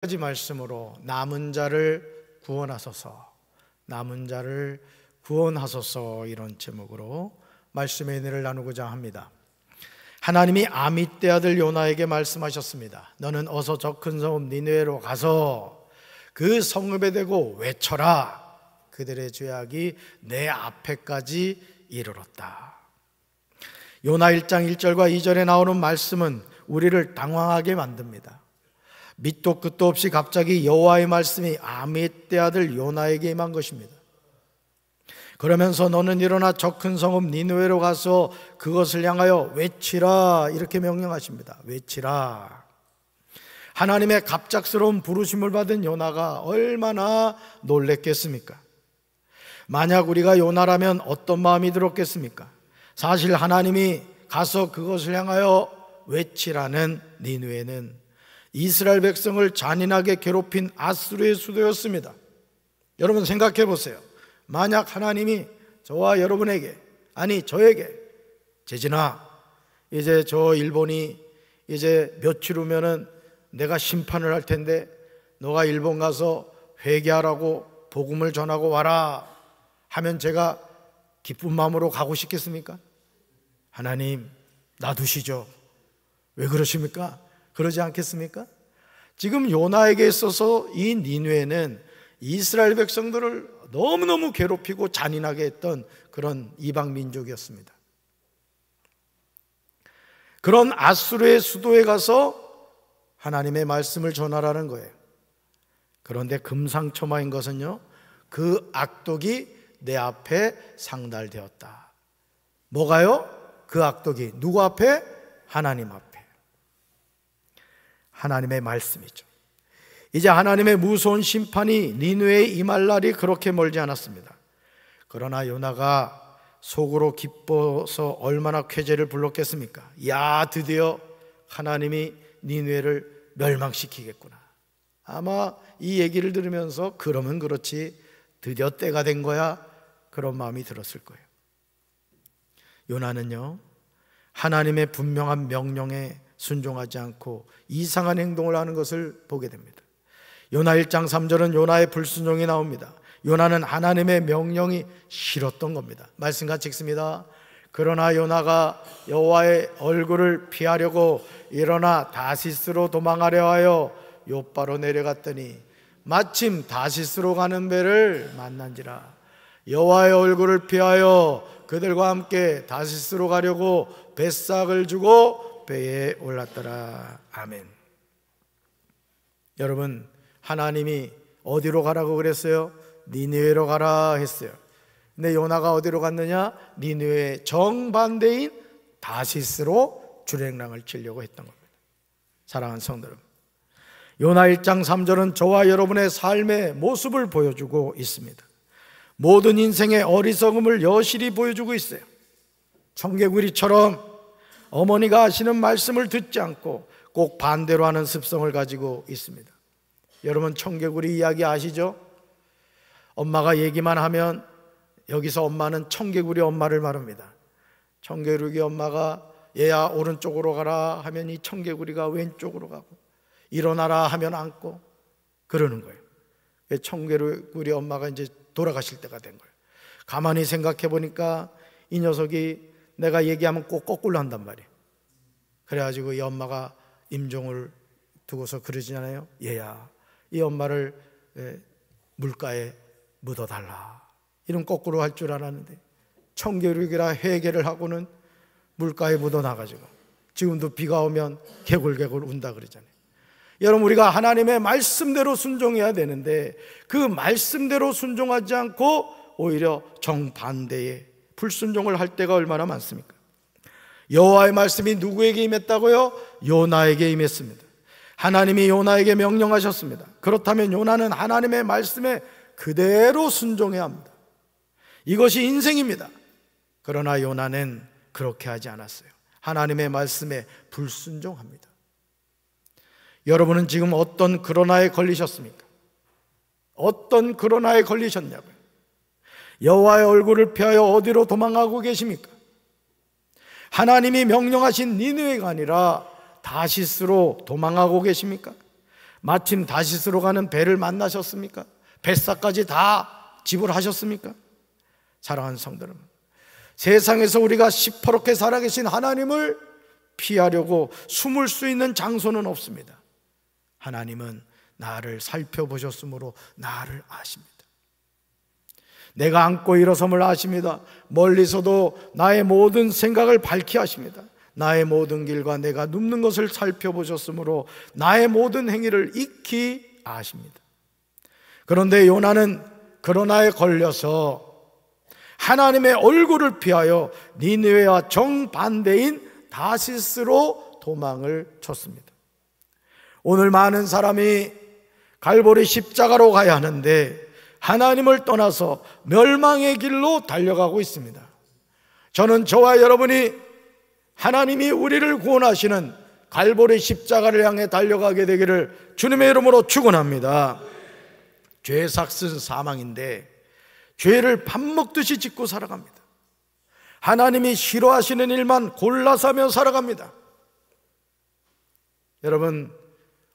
가지 말씀으로 남은 자를 구원하소서, 남은 자를 구원하소서 이런 제목으로 말씀의 은혜를 나누고자 합니다. 하나님이 아미떼 아들 요나에게 말씀하셨습니다. 너는 어서 저큰섬 니느웨로 가서 그 성읍에 대고 외쳐라. 그들의 죄악이 내 앞에까지 이르렀다. 요나 1장 1절과 2절에 나오는 말씀은 우리를 당황하게 만듭니다. 밑도 끝도 없이 갑자기 여호와의 말씀이 아미떼 아들 요나에게 임한 것입니다. 그러면서 너는 일어나 저 큰 성읍 니누에로 가서 그것을 향하여 외치라 이렇게 명령하십니다. 외치라. 하나님의 갑작스러운 부르심을 받은 요나가 얼마나 놀랬겠습니까? 만약 우리가 요나라면 어떤 마음이 들었겠습니까? 사실 하나님이 가서 그것을 향하여 외치라는 니누에는 이스라엘 백성을 잔인하게 괴롭힌 아수르의 수도였습니다. 여러분 생각해 보세요. 만약 하나님이 저와 여러분에게 아니 저에게 재진아 이제 저 일본이 이제 며칠 후면은 내가 심판을 할 텐데 너가 일본 가서 회개하라고 복음을 전하고 와라 하면 제가 기쁜 마음으로 가고 싶겠습니까? 하나님 놔두시죠. 왜 그러십니까? 그러지 않겠습니까? 지금 요나에게 있어서 이 니누에는 이스라엘 백성들을 너무너무 괴롭히고 잔인하게 했던 그런 이방 민족이었습니다. 그런 아수르의 수도에 가서 하나님의 말씀을 전하라는 거예요. 그런데 금상첨화인 것은요, 그 악독이 내 앞에 상달되었다. 뭐가요? 그 악독이 누구 앞에? 하나님 앞에. 하나님의 말씀이죠. 이제 하나님의 무서운 심판이 니누에 임할 날이 그렇게 멀지 않았습니다. 그러나 요나가 속으로 기뻐서 얼마나 쾌재를 불렀겠습니까? 야, 드디어 하나님이 니누에를 멸망시키겠구나. 아마 이 얘기를 들으면서 그러면 그렇지 드디어 때가 된 거야 그런 마음이 들었을 거예요. 요나는요. 하나님의 분명한 명령에 순종하지 않고 이상한 행동을 하는 것을 보게 됩니다. 요나 1장 3절은 요나의 불순종이 나옵니다. 요나는 하나님의 명령이 싫었던 겁니다. 말씀 같이 읽습니다. 그러나 요나가 여호와의 얼굴을 피하려고 일어나 다시스로 도망하려 하여 요바로 내려갔더니 마침 다시스로 가는 배를 만난지라 여호와의 얼굴을 피하여 그들과 함께 다시스로 가려고 뱃삭을 주고 보배에 올랐더라. 아멘. 여러분, 하나님이 어디로 가라고 그랬어요? 니네외로 가라 했어요. 근데 요나가 어디로 갔느냐? 니네외 정반대인 다시스로 주행랑을 치려고 했던 겁니다. 사랑하는 성들은 요나 1장 3절은 저와 여러분의 삶의 모습을 보여주고 있습니다. 모든 인생의 어리석음을 여실히 보여주고 있어요. 청개구리처럼 어머니가 하시는 말씀을 듣지 않고 꼭 반대로 하는 습성을 가지고 있습니다. 여러분 청개구리 이야기 아시죠? 엄마가 얘기만 하면 여기서 엄마는 청개구리 엄마를 말합니다. 청개구리 엄마가 얘야 오른쪽으로 가라 하면 이 청개구리가 왼쪽으로 가고 일어나라 하면 앉고 그러는 거예요. 그 청개구리 엄마가 이제 돌아가실 때가 된 거예요. 가만히 생각해 보니까 이 녀석이 내가 얘기하면 꼭 거꾸로 한단 말이에요. 그래가지고 이 엄마가 임종을 두고서 그러지않아요 얘야, 이 엄마를 물가에 묻어달라. 이런 거꾸로 할 줄 알았는데 청교육이라 회개를 하고는 물가에 묻어나가지고 지금도 비가 오면 개굴개굴 운다 그러잖아요. 여러분 우리가 하나님의 말씀대로 순종해야 되는데 그 말씀대로 순종하지 않고 오히려 정반대의 불순종을 할 때가 얼마나 많습니까? 여호와의 말씀이 누구에게 임했다고요? 요나에게 임했습니다. 하나님이 요나에게 명령하셨습니다. 그렇다면 요나는 하나님의 말씀에 그대로 순종해야 합니다. 이것이 인생입니다. 그러나 요나는 그렇게 하지 않았어요. 하나님의 말씀에 불순종합니다. 여러분은 지금 어떤 그러나에 걸리셨습니까? 어떤 그러나에 걸리셨냐고요? 여호와의 얼굴을 피하여 어디로 도망가고 계십니까? 하나님이 명령하신 니느웨가 아니라 다시스로 도망하고 계십니까? 마침 다시스로 가는 배를 만나셨습니까? 뱃사까지 다 지불하셨습니까? 사랑하는 성들은 세상에서 우리가 시퍼렇게 살아계신 하나님을 피하려고 숨을 수 있는 장소는 없습니다. 하나님은 나를 살펴보셨으므로 나를 아십니다. 내가 안고 일어섬을 아십니다. 멀리서도 나의 모든 생각을 밝히 하십니다. 나의 모든 길과 내가 눕는 것을 살펴보셨으므로 나의 모든 행위를 익히 아십니다. 그런데 요나는 그러나에 걸려서 하나님의 얼굴을 피하여 니느웨와 정반대인 다시스로 도망을 쳤습니다. 오늘 많은 사람이 갈보리 십자가로 가야 하는데 하나님을 떠나서 멸망의 길로 달려가고 있습니다. 저는 저와 여러분이 하나님이 우리를 구원하시는 갈보리 십자가를 향해 달려가게 되기를 주님의 이름으로 축원합니다. 죄 삭슨 사망인데 죄를 밥 먹듯이 짓고 살아갑니다. 하나님이 싫어하시는 일만 골라서며 살아갑니다. 여러분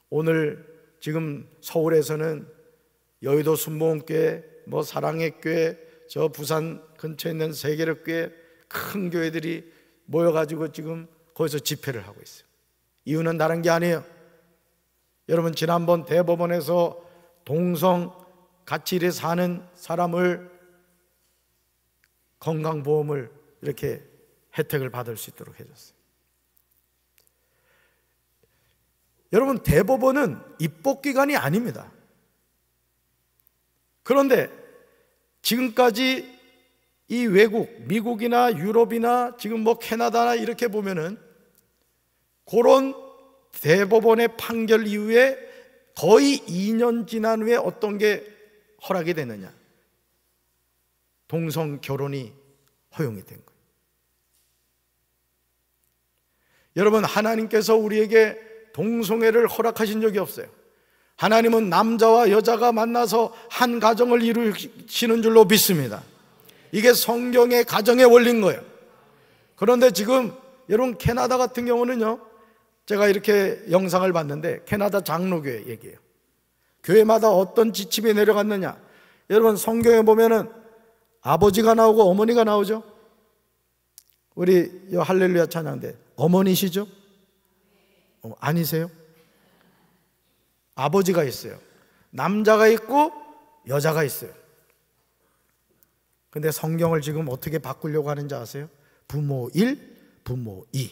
오늘 지금 서울에서는 여의도 순복음교회, 뭐 사랑의 교회, 저 부산 근처에 있는 세계력 교회 큰 교회들이 모여가지고 지금 거기서 집회를 하고 있어요. 이유는 다른 게 아니에요. 여러분 지난번 대법원에서 동성 같이 이 사는 사람을 건강보험을 이렇게 혜택을 받을 수 있도록 해줬어요. 여러분 대법원은 입법 기관이 아닙니다. 그런데 지금까지 이 외국, 미국이나 유럽이나 지금 뭐 캐나다나 이렇게 보면은 그런 대법원의 판결 이후에 거의 2년 지난 후에 어떤 게 허락이 되느냐. 동성 결혼이 허용이 된 거예요. 여러분, 하나님께서 우리에게 동성애를 허락하신 적이 없어요. 하나님은 남자와 여자가 만나서 한 가정을 이루시는 줄로 믿습니다. 이게 성경의 가정의 원리 거예요. 그런데 지금 여러분 캐나다 같은 경우는요. 제가 이렇게 영상을 봤는데 캐나다 장로교회 얘기예요. 교회마다 어떤 지침이 내려갔느냐. 여러분 성경에 보면은 아버지가 나오고 어머니가 나오죠. 우리 할렐루야 찬양대 어머니시죠? 어, 아니세요? 아버지가 있어요. 남자가 있고 여자가 있어요. 근데 성경을 지금 어떻게 바꾸려고 하는지 아세요? 부모 1, 부모 2.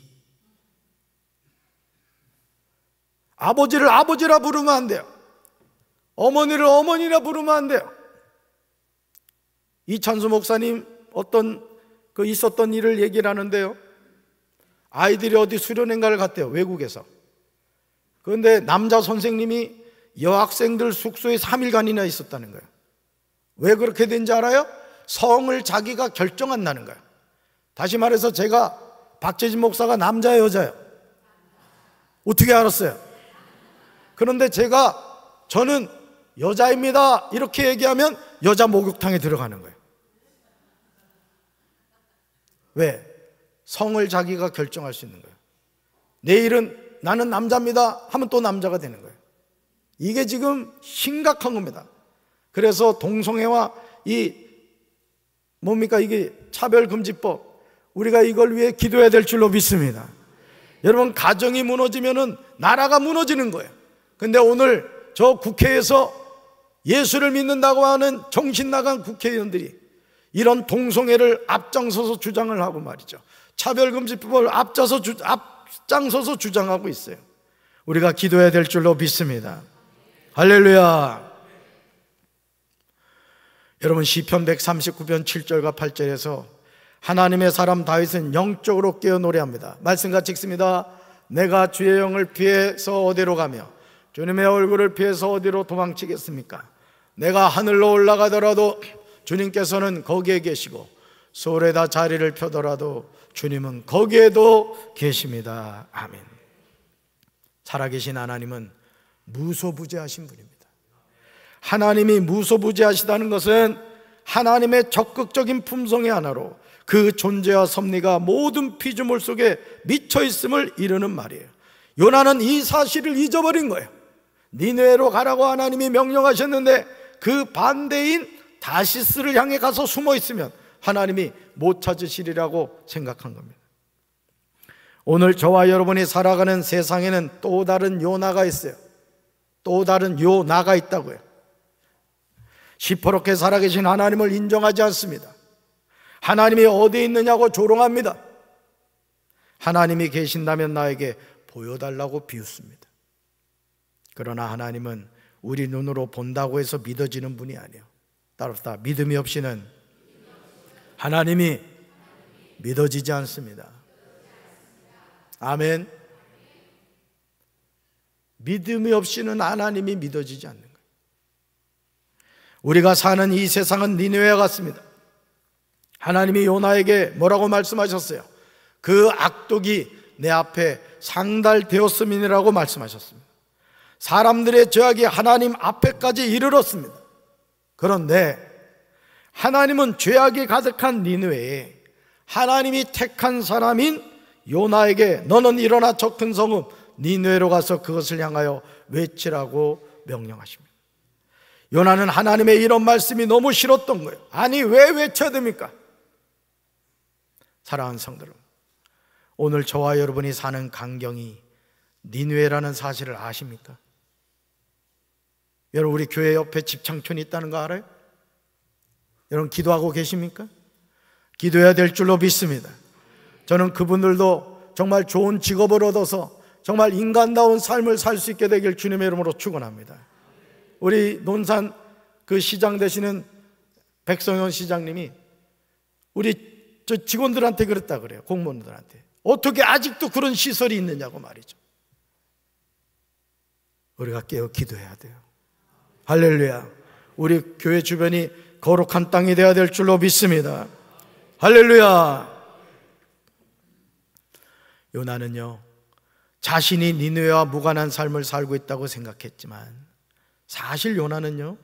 아버지를 아버지라 부르면 안 돼요. 어머니를 어머니라 부르면 안 돼요. 이찬수 목사님 어떤 그 있었던 일을 얘기를 하는데요. 아이들이 어디 수련행가를 갔대요. 외국에서. 그런데 남자 선생님이 여학생들 숙소에 3일간이나 있었다는 거예요. 왜 그렇게 된지 알아요? 성을 자기가 결정한다는 거예요. 다시 말해서 제가 박재진 목사가 남자예 여자예요? 어떻게 알았어요? 그런데 제가 저는 여자입니다. 이렇게 얘기하면 여자 목욕탕에 들어가는 거예요. 왜? 성을 자기가 결정할 수 있는 거예요. 내일은 나는 남자입니다 하면 또 남자가 되는 거예요. 이게 지금 심각한 겁니다. 그래서 동성애와 이 뭡니까 이게 차별금지법 우리가 이걸 위해 기도해야 될 줄로 믿습니다. 여러분 가정이 무너지면은 나라가 무너지는 거예요. 근데 오늘 저 국회에서 예수를 믿는다고 하는 정신 나간 국회의원들이 이런 동성애를 앞장서서 주장을 하고 말이죠. 차별금지법을 앞장서 주, 앞 앞장서서 주장하고 있어요. 우리가 기도해야 될 줄로 믿습니다. 할렐루야. 여러분 시편 139편 7절과 8절에서 하나님의 사람 다윗은 영적으로 깨어 노래합니다. 말씀과 찍습니다. 내가 주의 영을 피해서 어디로 가며 주님의 얼굴을 피해서 어디로 도망치겠습니까? 내가 하늘로 올라가더라도 주님께서는 거기에 계시고 소울에다 자리를 펴더라도 주님은 거기에도 계십니다. 아멘. 살아계신 하나님은 무소부재하신 분입니다. 하나님이 무소부재하시다는 것은 하나님의 적극적인 품성의 하나로 그 존재와 섭리가 모든 피조물 속에 미쳐 있음을 이르는 말이에요. 요나는 이 사실을 잊어버린 거예요. 니네로 가라고 하나님이 명령하셨는데 그 반대인 다시스를 향해 가서 숨어 있으면 하나님이 못 찾으시리라고 생각한 겁니다. 오늘 저와 여러분이 살아가는 세상에는 또 다른 요나가 있어요. 또 다른 요나가 있다고요. 시퍼렇게 살아계신 하나님을 인정하지 않습니다. 하나님이 어디 있느냐고 조롱합니다. 하나님이 계신다면 나에게 보여달라고 비웃습니다. 그러나 하나님은 우리 눈으로 본다고 해서 믿어지는 분이 아니에요. 따릅시 믿음이 없이는 하나님이 믿어지지 않습니다. 아멘. 믿음이 없이는 하나님이 믿어지지 않는 우리가 사는 이 세상은 니네와 같습니다. 하나님이 요나에게 뭐라고 말씀하셨어요? 그 악독이 내 앞에 상달되었음이라고 말씀하셨습니다. 사람들의 죄악이 하나님 앞에까지 이르렀습니다. 그런데 하나님은 죄악이 가득한 니누에 하나님이 택한 사람인 요나에게 너는 일어나 적큰 성읍 니누에로 가서 그것을 향하여 외치라고 명령하십니다. 요나는 하나님의 이런 말씀이 너무 싫었던 거예요. 아니 왜 외쳐야 됩니까? 사랑하는 성들 오늘 저와 여러분이 사는 강경이 니누에라는 사실을 아십니까? 여러분 우리 교회 옆에 집창촌이 있다는 거 알아요? 여러분 기도하고 계십니까? 기도해야 될 줄로 믿습니다. 저는 그분들도 정말 좋은 직업을 얻어서 정말 인간다운 삶을 살 수 있게 되길 주님의 이름으로 축원합니다. 우리 논산 그 시장 되시는 백성현 시장님이 우리 저 직원들한테 그랬다 그래요. 공무원들한테. 어떻게 아직도 그런 시설이 있느냐고 말이죠. 우리가 깨어 기도해야 돼요. 할렐루야. 우리 교회 주변이 거룩한 땅이 되어야 될 줄로 믿습니다. 할렐루야! 요나는요, 자신이 니누에와 무관한 삶을 살고 있다고 생각했지만, 사실 요나는요,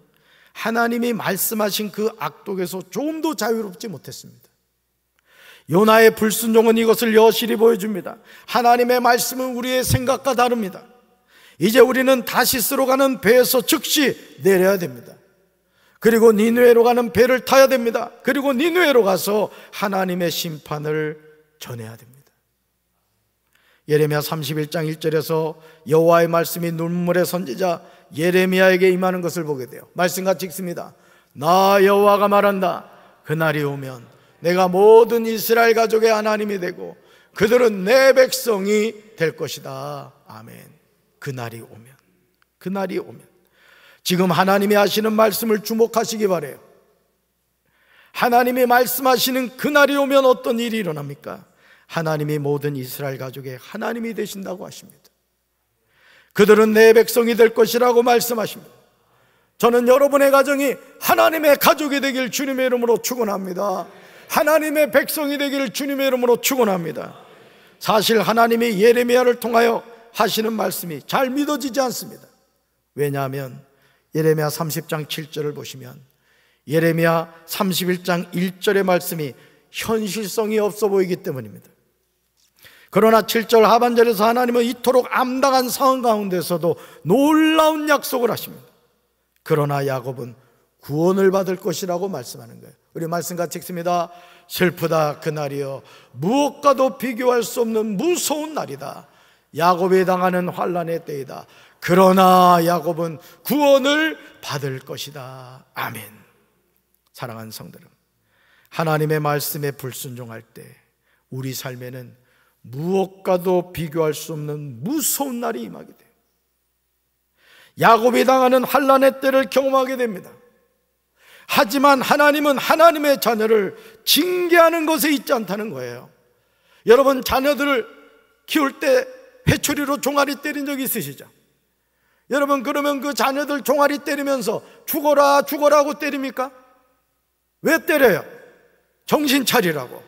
하나님이 말씀하신 그 악독에서 조금도 자유롭지 못했습니다. 요나의 불순종은 이것을 여실히 보여줍니다. 하나님의 말씀은 우리의 생각과 다릅니다. 이제 우리는 다시스로 가는 배에서 즉시 내려야 됩니다. 그리고 니누에로 가는 배를 타야 됩니다. 그리고 니누에로 가서 하나님의 심판을 전해야 됩니다. 예레미야 31장 1절에서 여호와의 말씀이 눈물의 선지자 예레미야에게 임하는 것을 보게 돼요. 말씀같이 읽습니다. 나 여호와가 말한다. 그날이 오면 내가 모든 이스라엘 가족의 하나님이 되고 그들은 내 백성이 될 것이다. 아멘. 그날이 오면. 그날이 오면. 지금 하나님이 하시는 말씀을 주목하시기 바래요. 하나님이 말씀하시는 그날이 오면 어떤 일이 일어납니까? 하나님이 모든 이스라엘 가족의 하나님이 되신다고 하십니다. 그들은 내 백성이 될 것이라고 말씀하십니다. 저는 여러분의 가정이 하나님의 가족이 되길 주님의 이름으로 축원합니다. 하나님의 백성이 되기 주님의 이름으로 축원합니다. 사실 하나님이 예레미야를 통하여 하시는 말씀이 잘 믿어지지 않습니다. 왜냐하면 예레미야 30장 7절을 보시면 예레미야 31장 1절의 말씀이 현실성이 없어 보이기 때문입니다. 그러나 7절 하반절에서 하나님은 이토록 암당한 상황 가운데서도 놀라운 약속을 하십니다. 그러나 야곱은 구원을 받을 것이라고 말씀하는 거예요. 우리 말씀 같이 읽습니다. 슬프다 그날이여 무엇과도 비교할 수 없는 무서운 날이다. 야곱이 당하는 환란의 때이다. 그러나 야곱은 구원을 받을 것이다. 아멘. 사랑하는 성들은 하나님의 말씀에 불순종할 때 우리 삶에는 무엇과도 비교할 수 없는 무서운 날이 임하게 돼요. 야곱이 당하는 환란의 때를 경험하게 됩니다. 하지만 하나님은 하나님의 자녀를 징계하는 것에 있지 않다는 거예요. 여러분 자녀들을 키울 때 회초리로 종아리 때린 적 있으시죠? 여러분 그러면 그 자녀들 종아리 때리면서 죽어라 죽어라 고 때립니까? 왜 때려요? 정신 차리라고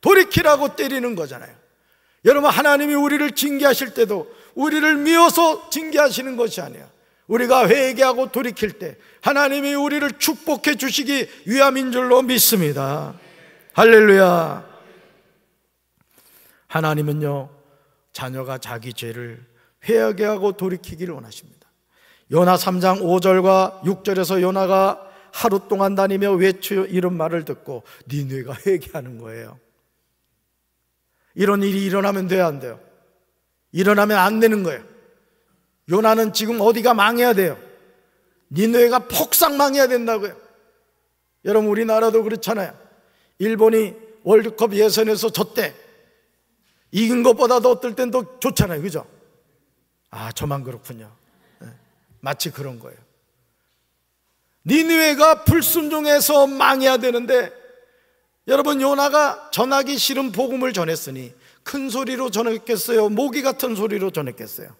돌이키라고 때리는 거잖아요 여러분 하나님이 우리를 징계하실 때도 우리를 미워서 징계하시는 것이 아니야 우리가 회개하고 돌이킬 때 하나님이 우리를 축복해 주시기 위함인 줄로 믿습니다 할렐루야 하나님은요 자녀가 자기 죄를 회개하고 돌이키기를 원하십니다 요나 3장 5절과 6절에서 요나가 하루 동안 다니며 외쳐 이런 말을 듣고 니네가 회개하는 거예요. 이런 일이 일어나면 돼야 안 돼요. 일어나면 안 되는 거예요. 요나는 지금 어디가 망해야 돼요. 니네가 폭삭 망해야 된다고요. 여러분 우리나라도 그렇잖아요. 일본이 월드컵 예선에서 졌대. 이긴 것보다도 어떨 땐 더 좋잖아요. 그죠? 아, 저만 그렇군요. 마치 그런 거예요. 니느웨가 불순종해서 망해야 되는데 여러분 요나가 전하기 싫은 복음을 전했으니 큰 소리로 전했겠어요? 모기 같은 소리로 전했겠어요?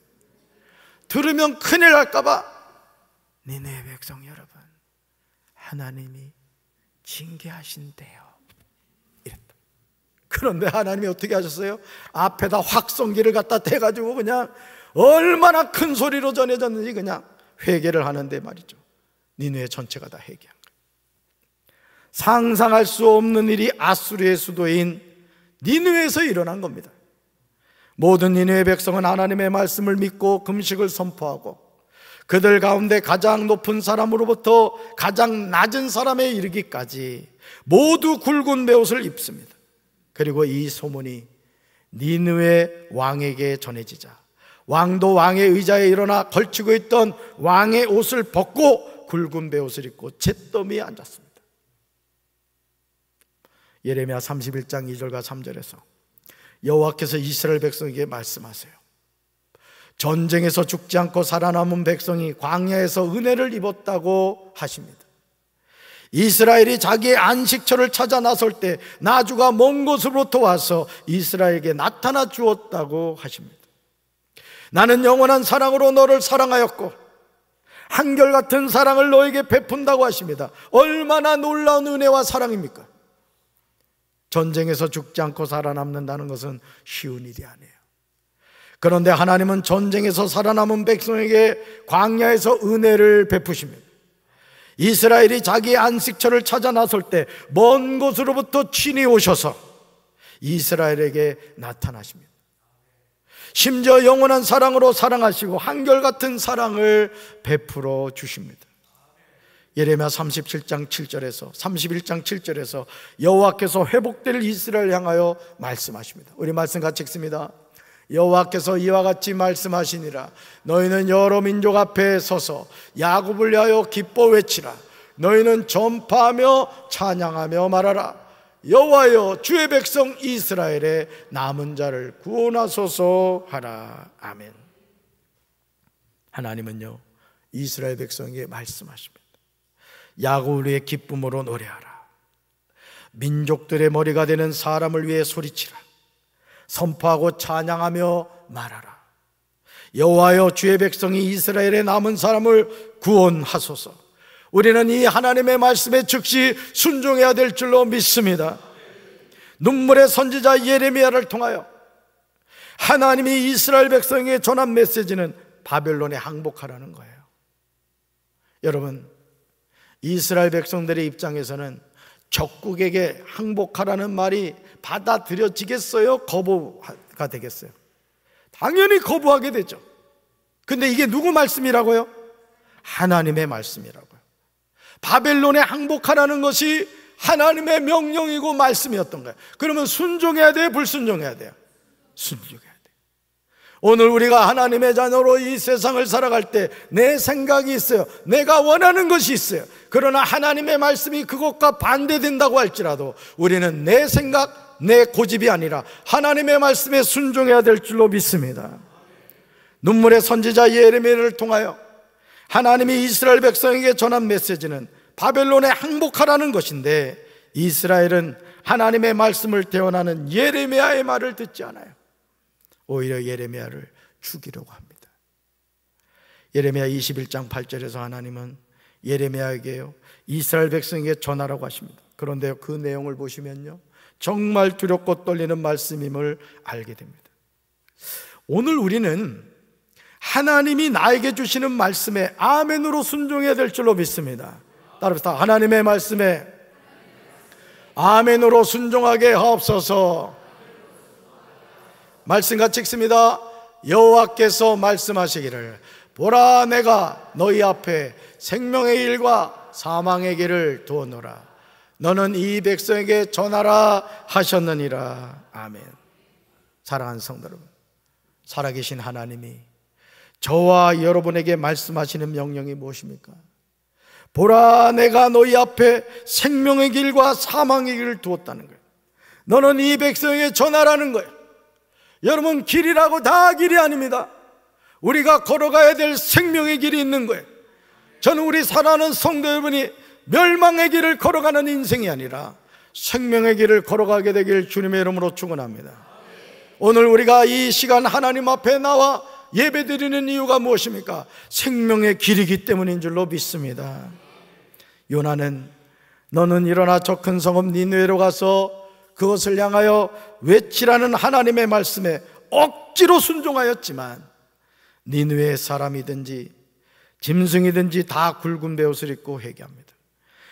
들으면 큰일 날까봐 니네 백성 여러분 하나님이 징계하신대요 그런데 하나님이 어떻게 하셨어요? 앞에다 확성기를 갖다 대가지고 그냥 얼마나 큰 소리로 전해졌는지 그냥 회개를 하는데 말이죠. 니누의 전체가 다 회개한 거예요. 상상할 수 없는 일이 아수르의 수도인 니누에서 일어난 겁니다. 모든 니누의 백성은 하나님의 말씀을 믿고 금식을 선포하고 그들 가운데 가장 높은 사람으로부터 가장 낮은 사람에 이르기까지 모두 굵은 배옷을 입습니다. 그리고 이 소문이 니누의 왕에게 전해지자 왕도 왕의 의자에 일어나 걸치고 있던 왕의 옷을 벗고 굵은 베옷을 입고 잿더미에 앉았습니다. 예레미야 31장 2절과 3절에서 여호와께서 이스라엘 백성에게 말씀하세요. 전쟁에서 죽지 않고 살아남은 백성이 광야에서 은혜를 입었다고 하십니다. 이스라엘이 자기의 안식처를 찾아 나설 때 나주가 먼 곳으로부터 와서 이스라엘에게 나타나 주었다고 하십니다. 나는 영원한 사랑으로 너를 사랑하였고 한결같은 사랑을 너에게 베푼다고 하십니다. 얼마나 놀라운 은혜와 사랑입니까? 전쟁에서 죽지 않고 살아남는다는 것은 쉬운 일이 아니에요. 그런데 하나님은 전쟁에서 살아남은 백성에게 광야에서 은혜를 베푸십니다. 이스라엘이 자기 안식처를 찾아 나설 때 먼 곳으로부터 친히 오셔서 이스라엘에게 나타나십니다. 심지어 영원한 사랑으로 사랑하시고 한결같은 사랑을 베풀어 주십니다. 예레미야 37장 7절에서 31장 7절에서 여호와께서 회복될 이스라엘 향하여 말씀하십니다. 우리 말씀 같이 읽습니다. 여호와께서 이와 같이 말씀하시니라 너희는 여러 민족 앞에 서서 야곱을 위하여 기뻐 외치라 너희는 전파하며 찬양하며 말하라 여호와여 주의 백성 이스라엘의 남은 자를 구원하소서 하라 아멘. 하나님은요 이스라엘 백성에게 말씀하십니다. 야고의 기쁨으로 노래하라. 민족들의 머리가 되는 사람을 위해 소리치라. 선포하고 찬양하며 말하라. 여호와여 주의 백성이 이스라엘의 남은 사람을 구원하소서. 우리는 이 하나님의 말씀에 즉시 순종해야 될 줄로 믿습니다. 눈물의 선지자 예레미야를 통하여 하나님이 이스라엘 백성에게 전한 메시지는 바벨론에 항복하라는 거예요. 여러분, 이스라엘 백성들의 입장에서는 적국에게 항복하라는 말이 받아들여지겠어요? 거부가 되겠어요? 당연히 거부하게 되죠. 근데 이게 누구 말씀이라고요? 하나님의 말씀이라고요. 바벨론에 항복하라는 것이 하나님의 명령이고 말씀이었던 거예요. 그러면 순종해야 돼요? 불순종해야 돼요? 순종해야 돼요. 오늘 우리가 하나님의 자녀로 이 세상을 살아갈 때 내 생각이 있어요. 내가 원하는 것이 있어요. 그러나 하나님의 말씀이 그것과 반대된다고 할지라도 우리는 내 생각, 내 고집이 아니라 하나님의 말씀에 순종해야 될 줄로 믿습니다. 눈물의 선지자 예레미를 통하여 하나님이 이스라엘 백성에게 전한 메시지는 바벨론에 항복하라는 것인데 이스라엘은 하나님의 말씀을 대원하는 예레미야의 말을 듣지 않아요. 오히려 예레미야를 죽이려고 합니다. 예레미야 21장 8절에서 하나님은 예레미야에게요. 이스라엘 백성에게 전하라고 하십니다. 그런데 그 내용을 보시면요. 정말 두렵고 떨리는 말씀임을 알게 됩니다. 오늘 우리는 하나님이 나에게 주시는 말씀에 아멘으로 순종해야 될 줄로 믿습니다. 따라서 하나님의 말씀에 아멘으로 순종하게 하옵소서. 말씀 같이 읽습니다. 여호와께서 말씀하시기를 보라 내가 너희 앞에 생명의 길과 사망의 길을 두었노라. 너는 이 백성에게 전하라 하셨느니라. 아멘. 사랑하는 성도 여러분, 살아계신 하나님이 저와 여러분에게 말씀하시는 명령이 무엇입니까? 보라 내가 너희 앞에 생명의 길과 사망의 길을 두었다는 거예요. 너는 이 백성에게 전하라는 거예요. 여러분 길이라고 다 길이 아닙니다. 우리가 걸어가야 될 생명의 길이 있는 거예요. 저는 우리 사랑하는 성도 여러분이 멸망의 길을 걸어가는 인생이 아니라 생명의 길을 걸어가게 되길 주님의 이름으로 축원합니다. 오늘 우리가 이 시간 하나님 앞에 나와 예배 드리는 이유가 무엇입니까? 생명의 길이기 때문인 줄로 믿습니다. 요나는 너는 일어나 저 큰 성읍 니누에로 가서 그것을 향하여 외치라는 하나님의 말씀에 억지로 순종하였지만 니누의 사람이든지 짐승이든지 다 굵은 배옷을 입고 회개합니다.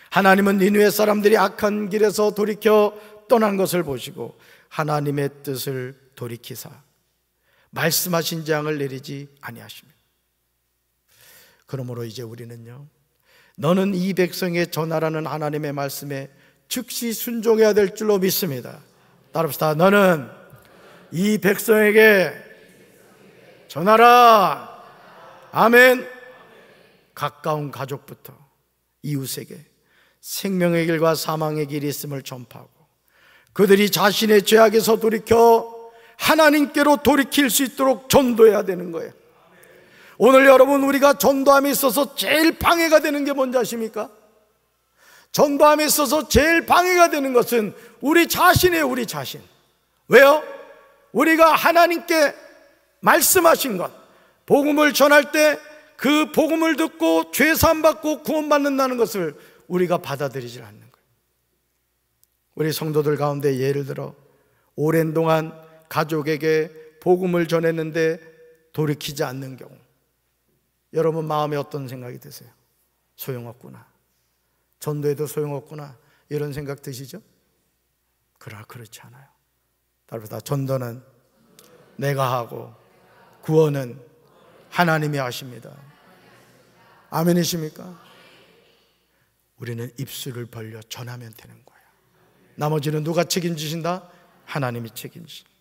하나님은 니누의 사람들이 악한 길에서 돌이켜 떠난 것을 보시고 하나님의 뜻을 돌이키사 말씀하신 장을 내리지 아니하십니다. 그러므로 이제 우리는요. 너는 이 백성의 전하라는 하나님의 말씀에 즉시 순종해야 될 줄로 믿습니다. 따릅시다. 너는 이 백성에게 전하라. 아멘. 가까운 가족부터 이웃에게 생명의 길과 사망의 길이 있음을 전파하고 그들이 자신의 죄악에서 돌이켜 하나님께로 돌이킬 수 있도록 전도해야 되는 거예요. 오늘 여러분 우리가 전도함에 있어서 제일 방해가 되는 게 뭔지 아십니까? 전도함에 있어서 제일 방해가 되는 것은 우리 자신의 우리 자신. 왜요? 우리가 하나님께 말씀하신 것, 복음을 전할 때 그 복음을 듣고 죄사 받고 구원 받는다는 것을 우리가 받아들이질 않는 거예요. 우리 성도들 가운데 예를 들어 오랜 동안 가족에게 복음을 전했는데 돌이키지 않는 경우 여러분 마음에 어떤 생각이 드세요? 소용없구나. 전도에도 소용없구나. 이런 생각 드시죠? 그러 그렇지 않아요. 따라서 전도는 내가 하고 구원은 하나님이 하십니다. 아멘이십니까? 우리는 입술을 벌려 전하면 되는 거야. 나머지는 누가 책임지신다? 하나님이 책임지신다.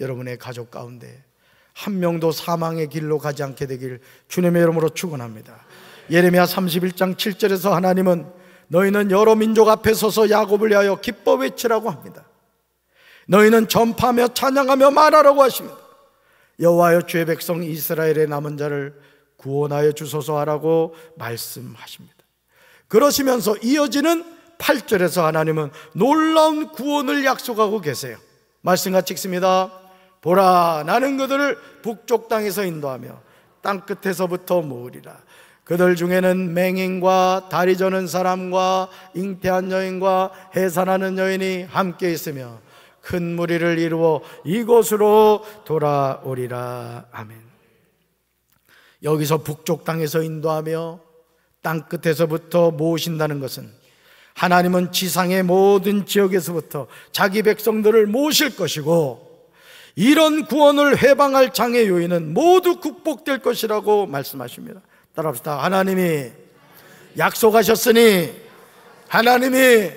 여러분의 가족 가운데 한 명도 사망의 길로 가지 않게 되길 주님의 이름으로 축원합니다. 예레미야 31장 7절에서 하나님은 너희는 여러 민족 앞에 서서 야곱을 위하여 기뻐 외치라고 합니다. 너희는 전파하며 찬양하며 말하라고 하십니다. 여호와여 주의 백성 이스라엘의 남은 자를 구원하여 주소서 하라고 말씀하십니다. 그러시면서 이어지는 8절에서 하나님은 놀라운 구원을 약속하고 계세요. 말씀같이 읽습니다. 보라 나는 그들을 북쪽 땅에서 인도하며 땅 끝에서부터 모으리라 그들 중에는 맹인과 다리 저는 사람과 잉태한 여인과 해산하는 여인이 함께 있으며 큰 무리를 이루어 이곳으로 돌아오리라 아멘 여기서 북쪽 땅에서 인도하며 땅 끝에서부터 모으신다는 것은 하나님은 지상의 모든 지역에서부터 자기 백성들을 모실 것이고 이런 구원을 해방할 장애 요인은 모두 극복될 것이라고 말씀하십니다. 따라합시다. 하나님이 약속하셨으니 하나님이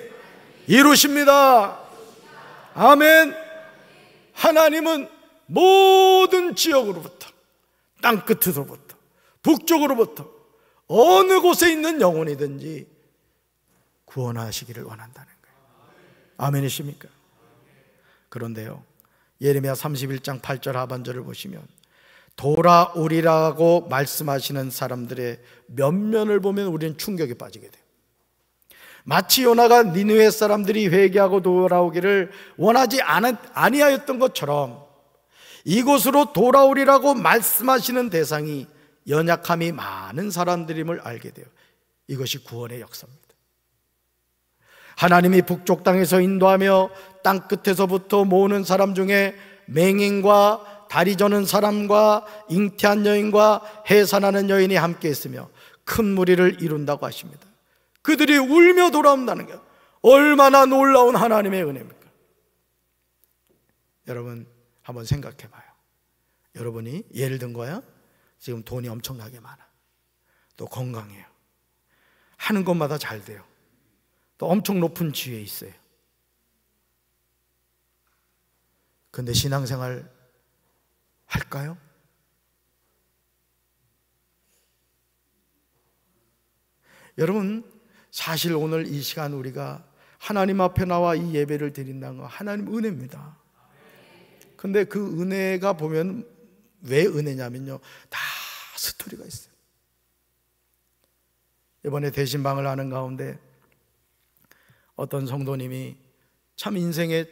이루십니다. 아멘. 하나님은 모든 지역으로부터 땅 끝으로부터 북쪽으로부터 어느 곳에 있는 영혼이든지 구원하시기를 원한다는 거예요. 아멘이십니까? 그런데요. 예레미야 31장 8절 하반절을 보시면 돌아오리라고 말씀하시는 사람들의 면면을 보면 우리는 충격에 빠지게 돼요. 마치 요나가 니누의 사람들이 회개하고 돌아오기를 원하지 아니하였던 것처럼 이곳으로 돌아오리라고 말씀하시는 대상이 연약함이 많은 사람들임을 알게 돼요. 이것이 구원의 역사입니다. 하나님이 북쪽 땅에서 인도하며 땅 끝에서부터 모으는 사람 중에 맹인과 다리 저는 사람과 잉태한 여인과 해산하는 여인이 함께 있으며 큰 무리를 이룬다고 하십니다. 그들이 울며 돌아온다는 게 얼마나 놀라운 하나님의 은혜입니까? 여러분 한번 생각해 봐요. 여러분이 예를 든 거야. 지금 돈이 엄청나게 많아. 또 건강해요. 하는 것마다 잘 돼요. 또 엄청 높은 지위에 있어요. 근데 신앙생활 할까요? 여러분, 사실 오늘 이 시간 우리가 하나님 앞에 나와 이 예배를 드린다는 건 하나님 은혜입니다. 근데 그 은혜가 보면 왜 은혜냐면요. 다 스토리가 있어요. 이번에 대신방을 하는 가운데 어떤 성도님이 참 인생의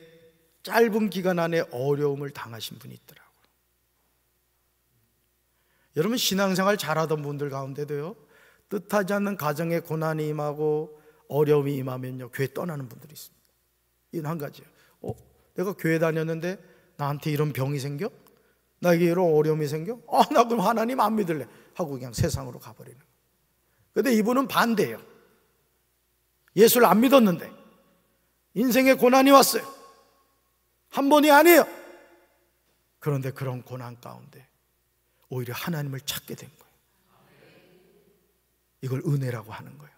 짧은 기간 안에 어려움을 당하신 분이 있더라고요. 여러분 신앙생활 잘하던 분들 가운데도요. 뜻하지 않는 가정의 고난이 임하고 어려움이 임하면요. 교회 떠나는 분들이 있습니다. 이건 한 가지예요. 어, 내가 교회 다녔는데 나한테 이런 병이 생겨? 나에게 이런 어려움이 생겨? 아, 나 그럼 하나님 안 믿을래. 하고 그냥 세상으로 가버리는 거예데 이분은 반대예요. 예수를 안 믿었는데 인생에 고난이 왔어요. 한 번이 아니에요. 그런데 그런 고난 가운데 오히려 하나님을 찾게 된 거예요. 이걸 은혜라고 하는 거예요.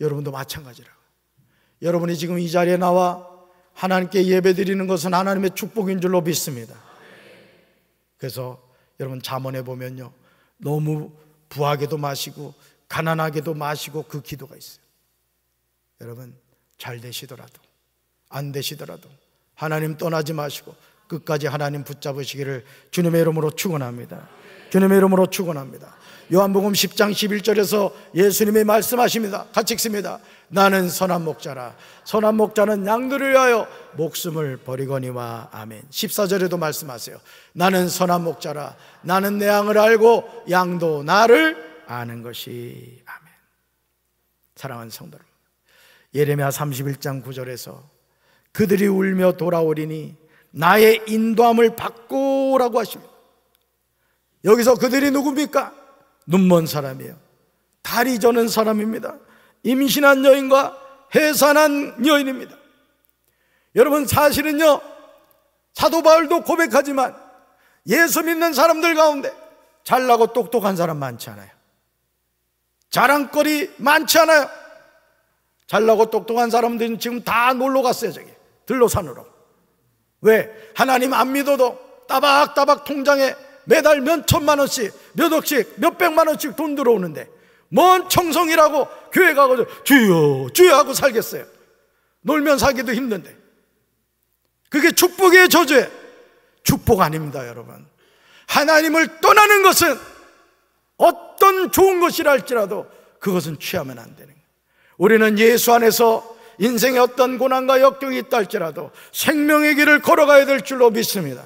여러분도 마찬가지라고. 여러분이 지금 이 자리에 나와 하나님께 예배 드리는 것은 하나님의 축복인 줄로 믿습니다. 그래서 여러분 자문해 보면요. 너무 부하게도 마시고 가난하게도 마시고 그 기도가 있어요. 여러분 잘 되시더라도 안 되시더라도 하나님 떠나지 마시고 끝까지 하나님 붙잡으시기를 주님의 이름으로 축원합니다. 주님의 이름으로 축원합니다. 요한복음 10장 11절에서 예수님이 말씀하십니다. 같이 읽습니다. 나는 선한 목자라. 선한 목자는 양들을 위하여 목숨을 버리거니와 아멘. 14절에도 말씀하세요. 나는 선한 목자라. 나는 내 양을 알고 양도 나를 아는 것이 아멘. 사랑하는 성도 여러분. 예레미야 31장 9절에서 그들이 울며 돌아오리니 나의 인도함을 받고라고 하십니다. 여기서 그들이 누굽니까? 눈먼 사람이에요. 다리 저는 사람입니다. 임신한 여인과 해산한 여인입니다. 여러분 사실은요. 사도 바울도 고백하지만 예수 믿는 사람들 가운데 잘나고 똑똑한 사람 많지 않아요. 자랑거리 많지 않아요. 잘나고 똑똑한 사람들은 지금 다 놀러 갔어요, 저기. 들로산으로. 왜? 하나님 안 믿어도 따박따박 통장에 매달 몇 천만 원씩, 몇 억씩, 몇 백만 원씩 돈 들어오는데 뭔 청성이라고 교회 가고 주여, 주여 하고 살겠어요. 놀면 살기도 힘든데. 그게 축복의 저주에 축복 아닙니다, 여러분. 하나님을 떠나는 것은 어떤 좋은 것이라 할지라도 그것은 취하면 안 되는 우리는 예수 안에서 인생의 어떤 고난과 역경이 있다 할지라도 생명의 길을 걸어가야 될 줄로 믿습니다.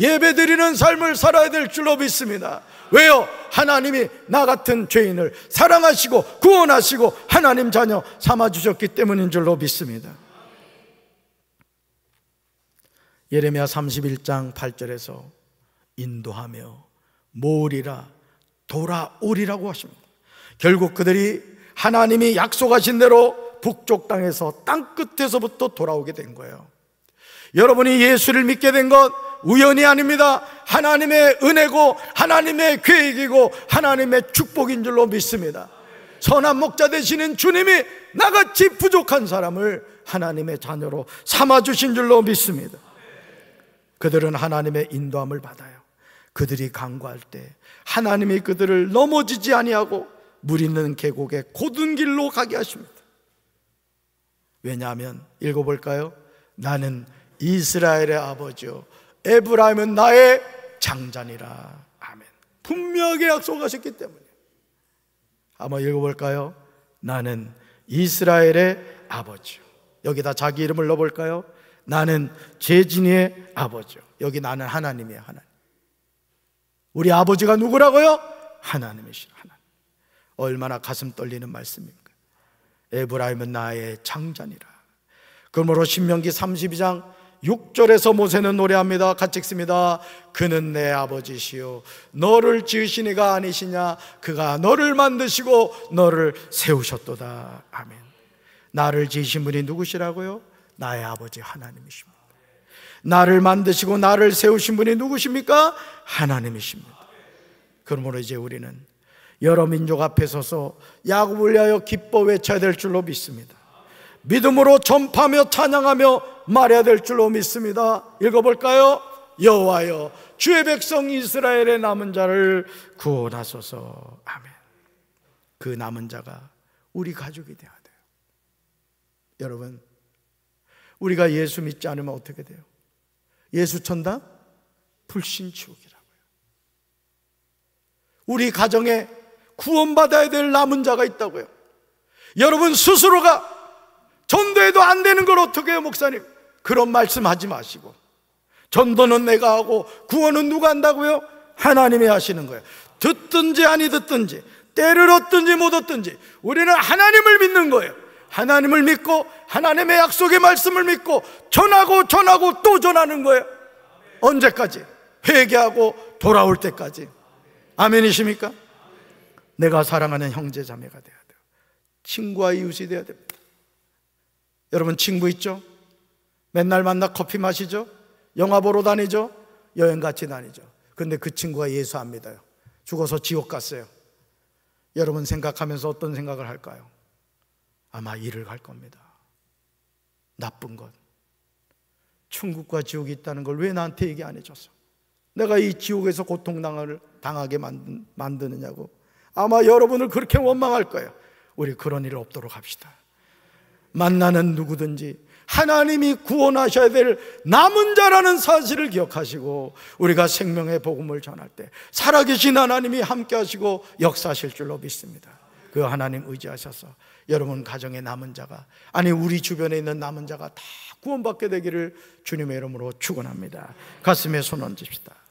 예배 드리는 삶을 살아야 될 줄로 믿습니다. 왜요? 하나님이 나 같은 죄인을 사랑하시고 구원하시고 하나님 자녀 삼아주셨기 때문인 줄로 믿습니다. 예레미야 31장 8절에서 인도하며 모으리라 돌아오리라고 하십니다. 결국 그들이 하나님이 약속하신 대로 북쪽 땅에서 땅 끝에서부터 돌아오게 된 거예요. 여러분이 예수를 믿게 된것 우연이 아닙니다. 하나님의 은혜고 하나님의 계획이고 하나님의 축복인 줄로 믿습니다. 선한 목자 되시는 주님이 나같이 부족한 사람을 하나님의 자녀로 삼아 주신 줄로 믿습니다. 그들은 하나님의 인도함을 받아요. 그들이 간구할 때 하나님이 그들을 넘어지지 아니하고 물 있는 계곡의 곧은 길로 가게 하십니다. 왜냐하면 읽어볼까요? 나는 이스라엘의 아버지요 에브라임은 나의 장자니라. 아멘. 분명하게 약속하셨기 때문에. 한번 읽어볼까요? 나는 이스라엘의 아버지요. 여기다 자기 이름을 넣어볼까요? 나는 재진이의 아버지요. 여기 나는 하나님이에요, 하나님. 우리 아버지가 누구라고요? 하나님이시라. 하나님. 얼마나 가슴 떨리는 말씀입니까? 에브라임은 나의 창자니라. 그러므로 신명기 32장 6절에서 모세는 노래합니다. 같이 읽습니다. 그는 내 아버지시요. 너를 지으신 이가 아니시냐. 그가 너를 만드시고 너를 세우셨도다. 아멘. 나를 지으신 분이 누구시라고요? 나의 아버지 하나님이십니다. 나를 만드시고 나를 세우신 분이 누구십니까? 하나님이십니다. 그러므로 이제 우리는 여러 민족 앞에 서서 야곱을 위하여 기뻐 외쳐야 될 줄로 믿습니다. 믿음으로 전파하며 찬양하며 말해야 될 줄로 믿습니다. 읽어볼까요? 여호와여 주의 백성 이스라엘의 남은 자를 구원하소서. 아멘. 그 남은 자가 우리 가족이 되어야 돼요. 여러분, 우리가 예수 믿지 않으면 어떻게 돼요? 예수 천당 불신치옥이라고요. 우리 가정에 구원받아야 될 남은 자가 있다고요. 여러분 스스로가 전도해도 안 되는 걸 어떻게 해요, 목사님? 그런 말씀 하지 마시고. 전도는 내가 하고 구원은 누가 한다고요? 하나님이 하시는 거예요. 듣든지 아니 듣든지 때를 얻든지 못 얻든지 우리는 하나님을 믿는 거예요. 하나님을 믿고 하나님의 약속의 말씀을 믿고 전하고 전하고 또 전하는 거예요. 언제까지? 회개하고 돌아올 때까지. 아멘이십니까? 내가 사랑하는 형제 자매가 돼야 돼요. 친구와 이웃이 돼야 됩니다. 여러분 친구 있죠? 맨날 만나 커피 마시죠? 영화 보러 다니죠? 여행 같이 다니죠. 근데 그 친구가 예수 안 믿어요. 죽어서 지옥 갔어요. 여러분 생각하면서 어떤 생각을 할까요? 아마 일을 갈 겁니다. 나쁜 것. 천국과 지옥이 있다는 걸 왜 나한테 얘기 안 해줬어? 내가 이 지옥에서 고통당하게 만드느냐고 아마 여러분을 그렇게 원망할 거예요. 우리 그런 일 없도록 합시다. 만나는 누구든지 하나님이 구원하셔야 될 남은 자라는 사실을 기억하시고 우리가 생명의 복음을 전할 때 살아계신 하나님이 함께 하시고 역사하실 줄로 믿습니다. 그 하나님 의지하셔서 여러분 가정의 남은 자가 아니 우리 주변에 있는 남은 자가 다 구원받게 되기를 주님의 이름으로 축원합니다. 가슴에 손 얹읍시다.